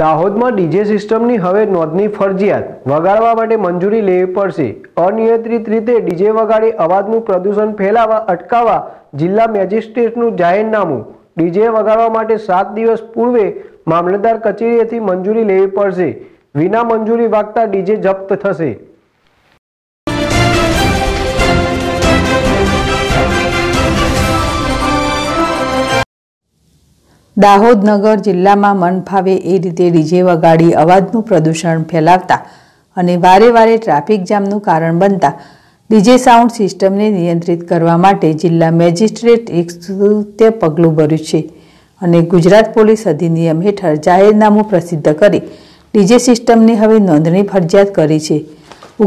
દાહોદમાં ડીજે સિસ્ટમની હવે નોંધની ફરજિયાત વગાડવા માટે મંજૂરી લેવી પડશે અનિયંત્રિત રીતે ડીજે વગાડી અવાજનું પ્રદૂષણ ફેલાવા અટકાવવા જિલ્લા મેજિસ્ટ્રેટનું જાહેરનામું ડીજે વગાડવા માટે સાત દિવસ પૂર્વે મામલતદાર કચેરીએથી મંજૂરી લેવી પડશે વિના મંજૂરી વાગતા ડીજે જપ્ત થશે દાહોદ નગર જિલ્લામાં મન ફાવે એ રીતે ડીજે વગાડી અવાજનું પ્રદૂષણ ફેલાવતા અને વારે વારે ટ્રાફિક જામનું કારણ બનતા ડીજે સાઉન્ડ સિસ્ટમને નિયંત્રિત કરવા માટે જિલ્લા મેજિસ્ટ્રેટ એક સ્તુત્ય પગલું ભર્યું છે અને ગુજરાત પોલીસ અધિનિયમ હેઠળ જાહેરનામું પ્રસિદ્ધ કરી ડીજે સિસ્ટમને હવે નોંધણી ફરજિયાત કરી છે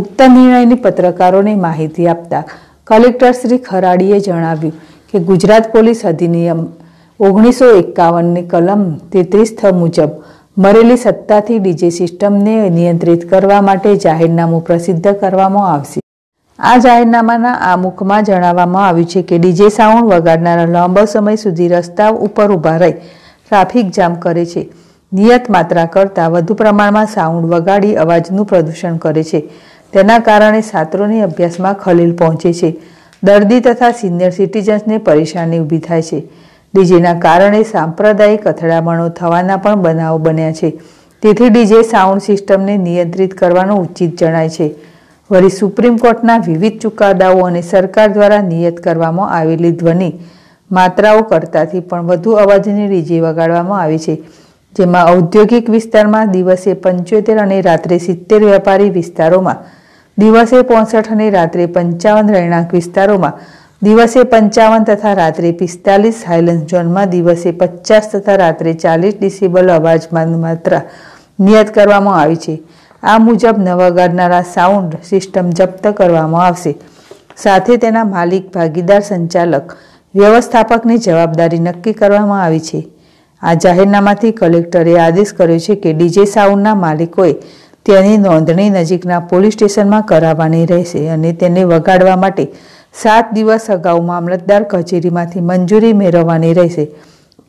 ઉક્ત નિર્ણયની પત્રકારોને માહિતી આપતા કલેક્ટર શ્રી ખરાડીએ જણાવ્યું કે ગુજરાત પોલીસ અધિનિયમ ઓગણીસો એકાવનની કલમ તેત્રીસ થ મુજબ મરેલી સત્તાથી ડીજે સિસ્ટમને નિયંત્રિત કરવા માટે જાહેરનામું પ્રસિદ્ધ કરવામાં આવશે આ જાહેરનામાના આ મુખમાં જણાવવામાં આવ્યું છે કે ડીજે સાઉન્ડ વગાડનારા લાંબો સમય સુધી રસ્તા ઉપર ઊભા રહી ટ્રાફિક જામ કરે છે નિયત માત્રા કરતાં વધુ પ્રમાણમાં સાઉન્ડ વગાડી અવાજનું પ્રદૂષણ કરે છે તેના કારણે છાત્રોને અભ્યાસમાં ખલેલ પહોંચે છે દર્દી તથા સિનિયર સિટીઝન્સને પરેશાની ઊભી થાય છે ડીજેના કારણે સાંપ્રદાયિક અથડામણો થવાના પણ બનાવ બન્યા છે તેથી ડીજે સાઉન્ડ સિસ્ટમને નિયંત્રિત કરવાનું ઉચિત જણાય છે વળી સુપ્રીમ કોર્ટના વિવિધ ચુકાદાઓ અને સરકાર દ્વારા નિયત કરવામાં આવેલી ધ્વનિ માત્રાઓ કરતાથી પણ વધુ અવાજની ડીજે વગાડવામાં આવે છે જેમાં ઔદ્યોગિક વિસ્તારમાં દિવસે પંચોતેર અને રાત્રે સિત્તેર વ્યાપારી વિસ્તારોમાં દિવસે પોસઠ અને રાત્રે પંચાવન રહેણાંક વિસ્તારોમાં દિવસે પંચાવન તથા રાત્રે પિસ્તાલીસ હાઇલન્સ ઝોનમાં દિવસે પચાસ તથા રાત્રે ચાલીસ ડિસિબલ અવાજમાં માત્રા નિયત કરવામાં આવી છે આ મુજબ નવા ગાડનારા સાઉન્ડ સિસ્ટમ જપ્ત કરવામાં આવશે સાથે તેના માલિક ભાગીદાર સંચાલક વ્યવસ્થાપકની જવાબદારી નક્કી કરવામાં આવી છે આ જાહેરનામાથી કલેક્ટરે આદેશ કર્યો છે કે ડીજે સાઉન્ડના માલિકોએ તેની નોંધણી નજીકના પોલીસ સ્ટેશનમાં કરાવવાની રહેશે અને તેને વગાડવા માટે સાત દિવસ અગાઉ મામલતદાર કચેરીમાંથી મંજૂરી મેળવવાની રહેશે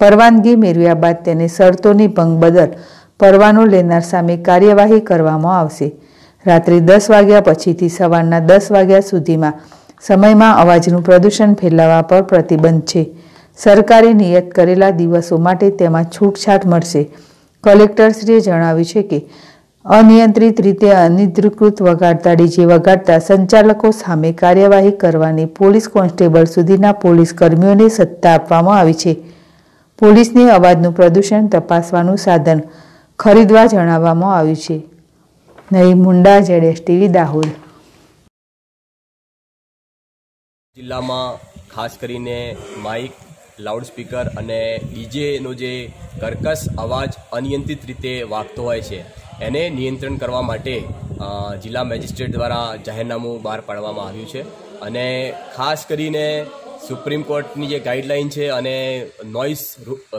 પરવાનગી મેળવ્યા બાદ તેને શરતોની ભંગ બદલ પરવાનો લેનાર સામે કાર્યવાહી કરવામાં આવશે રાત્રે દસ વાગ્યા પછીથી સવારના દસ વાગ્યા સુધીમાં સમયમાં અવાજનું પ્રદૂષણ ફેલાવવા પર પ્રતિબંધ છે સરકારે નિયત કરેલા દિવસો માટે તેમાં છૂટછાટ મળશે કલેક્ટરશ્રીએ જણાવ્યું છે કે અનિયંત્રિત રીતે અનિદ્રકૃત વગાડતાડી જે વગાડતા સંચાલકો સામે કાર્યવાહી કરવાની પોલીસ કોન્સ્ટેબલ સુધીના પોલીસ કર્મીઓને સત્તા આપવામાં આવી છે પોલીસને અવાજનું પ્રદૂષણ તપાસવાનું સાધન ખરીદવા જણાવવામાં આવ્યું છે નહીં મુંડા જેડેશ ટીવી દાહોદ જિલ્લામાં ખાસ કરીને માઇક લાઉડસ્પીકર અને ડીજેનો જે કર્કશ અવાજ અનિયંત્રિત રીતે વાગતો હોય છે એને નિયંત્રણ કરવા માટે જિલ્લા મેજિસ્ટ્રેટ દ્વારા જાહેરનામું બહાર પાડવામાં આવ્યું છે અને ખાસ કરીને સુપ્રીમ કોર્ટની જે ગાઈડલાઇન છે અને નોઇસ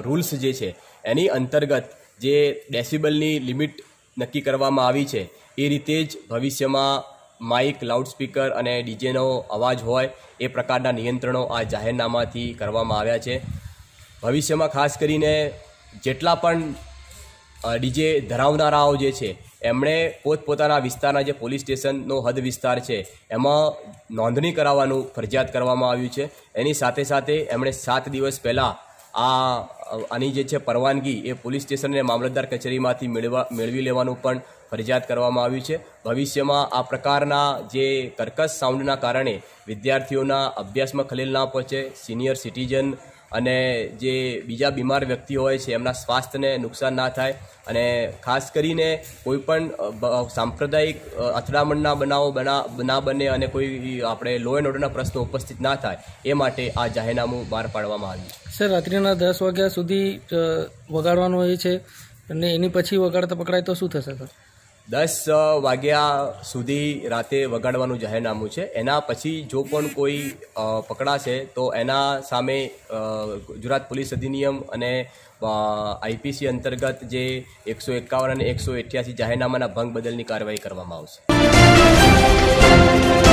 રૂલ્સ જે છે એની અંતર્ગત જે ડેસિબલની લિમિટ નક્કી કરવામાં આવી છે એ રીતે જ ભવિષ્યમાં માઇક લાઉડસ્પીકર અને ડીજેનો અવાજ હોય એ પ્રકારના નિયંત્રણો આ જાહેરનામાથી કરવામાં આવ્યા છે ભવિષ્યમાં ખાસ કરીને જેટલા પણ ડીજે ધરાવનારાઓ જે છે એમણે પોતપોતાના વિસ્તારના જે પોલીસ સ્ટેશનનો હદ વિસ્તાર છે એમાં નોંધણી કરાવવાનું ફરજિયાત કરવામાં આવ્યું છે એની સાથે સાથે એમણે સાત દિવસ પહેલાં આ આની જે છે પરવાનગી એ પોલીસ સ્ટેશન મામલતદાર કચેરીમાંથી મેળવા મેળવી લેવાનું પણ ફરજિયાત કરવામાં આવ્યું છે ભવિષ્યમાં આ પ્રકારના જે કર્કશ સાઉન્ડના કારણે વિદ્યાર્થીઓના અભ્યાસમાં ખલેલ ના પહોંચે સિનિયર સિટીઝન અને જે બીજા બીમાર વ્યક્તિ હોય છે એમના સ્વાસ્થ્યને નુકસાન ના થાય અને ખાસ કરીને કોઈ પણ સાંપ્રદાયિક અથડામણના બનાવો બના ના બને અને કોઈ આપણે લો એન્ડ ઓર્ડરના પ્રશ્નો ઉપસ્થિત ના થાય એ માટે આ જાહેરનામું બહાર પાડવામાં આવ્યું સર રાત્રિના દસ વાગ્યા સુધી વગાડવાનું હોય છે અને એની પછી વગાડતા પકડાય તો શું થશે સર દસ વાગ્યા સુધી રાતે વગાડવાનું જાહેરનામું છે એના પછી જો પણ કોઈ પકડાશે તો એના સામે ગુજરાત પોલીસ અધિનિયમ અને આઈપીસી અંતર્ગત જે એકસો એકાવન અને એકસો અઠ્યાસી જાહેરનામાના ભંગ બદલની કાર્યવાહી કરવામાં આવશે